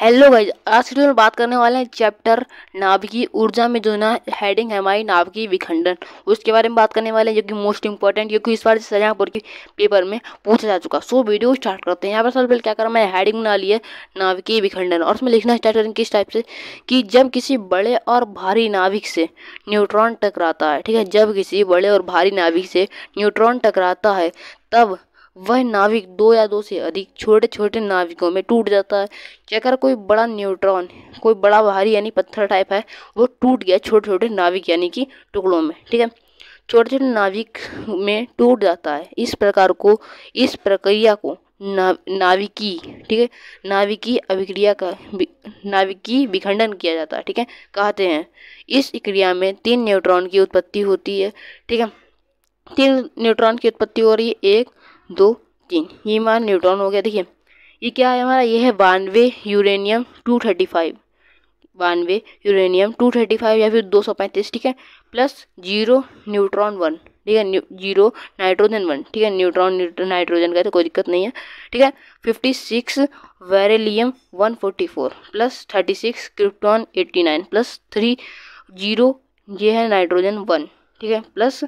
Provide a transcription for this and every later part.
hello guys आज video में बात करने वाले हैं चैप्टर नाभिकीय ऊर्जा में जो ना हेडिंग है हमारी नाभिकीय विखंडन उसके बारे में बात करने वाले हैं जो कि मोस्ट इंपॉर्टेंट क्योंकि इस बार शाहजहांपुर के पेपर में पूछा जा चुका सो वीडियो स्टार्ट करते हैं यहाँ पर सबसे पहले क्या करा मैंने हेडिंग बना लिया है नाभिकीय विखंडन और उसमें लिखना स्टार्ट करें किस टाइप से कि जब किसी बड़े और भारी नाभिक से न्यूट्रॉन टकराता है ठीक है जब किसी बड़े और भारी नाभिक से न्यूट्रॉन टकराता है तब वह नाविक दो या दो से अधिक छोटे छोटे नाविकों में टूट जाता है जैकर कोई बड़ा न्यूट्रॉन कोई बड़ा भारी यानी पत्थर टाइप है वो टूट गया छोटे छोटे नाविक यानी कि टुकड़ों में ठीक है छोटे छोटे नाविक में टूट जाता है इस प्रकार को इस प्रक्रिया को ना, नाविकी ठीक है नाविकी अभिक्रिया का नाविकी विखंडन किया जाता है ठीक है कहते हैं इस क्रिया में तीन न्यूट्रॉन की उत्पत्ति होती है ठीक है तीन न्यूट्रॉन की उत्पत्ति हो रही है एक दो तीन ये हमारा न्यूट्रॉन हो गया देखिए ये क्या है हमारा ये है बानवे यूरेनियम टू थर्टी फाइव बानवे यूरेनियम टू थर्टी फाइव या फिर दो सौ पैंतीस ठीक है प्लस जीरो न्यूट्रॉन वन ठीक है जीरो नाइट्रोजन वन ठीक है न्यूट्रॉन नाइट्रोजन का तो कोई दिक्कत नहीं है ठीक है fifty six barium one forty four plus thirty six krypton eighty nine plus three zero ये है नाइट्रोजन वन ठीक है प्लस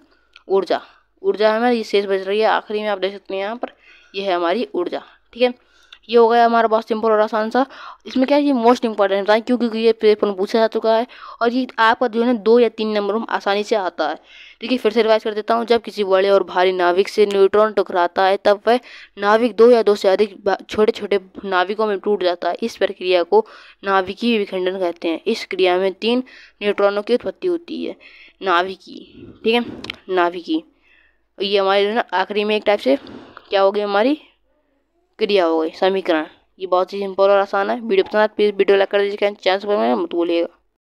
ऊर्जा ऊर्जा हमारी शेष बच रही है आखिरी में आप देख सकते हैं यहाँ पर यह है हमारी ऊर्जा ठीक है ये हो गया हमारा बहुत सिंपल और आसान सा इसमें क्या है ये मोस्ट इंपॉर्टेंट होता है क्योंकि ये पेपर पूछा जा चुका है और ये आपका जो है ना दो या तीन नंबरों में आसानी से आता है ठीक है फिर से रिवाइज कर देता हूँ जब किसी बड़े और भारी नाविक से न्यूट्रॉन टकराता है तब वह नाविक दो या दो से अधिक छोटे छोटे नाविकों में टूट जाता है इस प्रक्रिया को नाविकी विखंडन कहते हैं इस क्रिया में तीन न्यूट्रॉनों की उत्पत्ति होती है नाविकी ठीक है नाविकी ये हमारी ना आखिरी में एक टाइप से क्या हो गई हमारी क्रिया हो गई समीकरण ये बहुत ही सिंपल और आसान है वीडियो पसंद है प्लीज़ वीडियो लाइक कर दीजिए चैनल पर मत बोलिएगा